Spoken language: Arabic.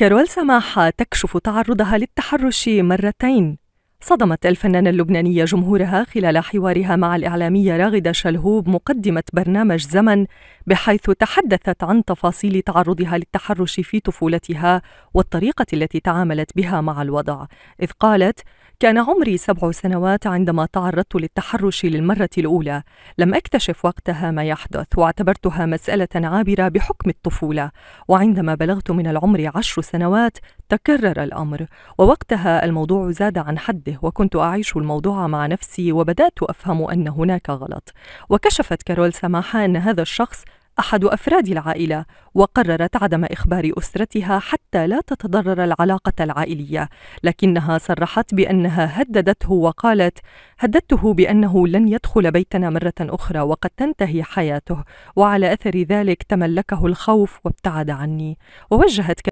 كارول سماحة تكشف تعرضها للتحرش مرتين صدمت الفنانة اللبنانية جمهورها خلال حوارها مع الإعلامية راغدة شلهوب مقدمة برنامج زمن بحيث تحدثت عن تفاصيل تعرضها للتحرش في طفولتها والطريقة التي تعاملت بها مع الوضع إذ قالت كان عمري سبع سنوات عندما تعرضت للتحرش للمرة الأولى، لم أكتشف وقتها ما يحدث، واعتبرتها مسألة عابرة بحكم الطفولة، وعندما بلغت من العمر عشر سنوات تكرر الأمر، ووقتها الموضوع زاد عن حده، وكنت أعيش الموضوع مع نفسي وبدأت أفهم أن هناك غلط، وكشفت كارول سماحة أن هذا الشخص أحد أفراد العائلة وقررت عدم إخبار أسرتها حتى لا تتضرر العلاقة العائلية، لكنها صرحت بأنها هددته وقالت: هددته بأنه لن يدخل بيتنا مرة أخرى وقد تنتهي حياته، وعلى أثر ذلك تملكه الخوف وابتعد عني، ووجهت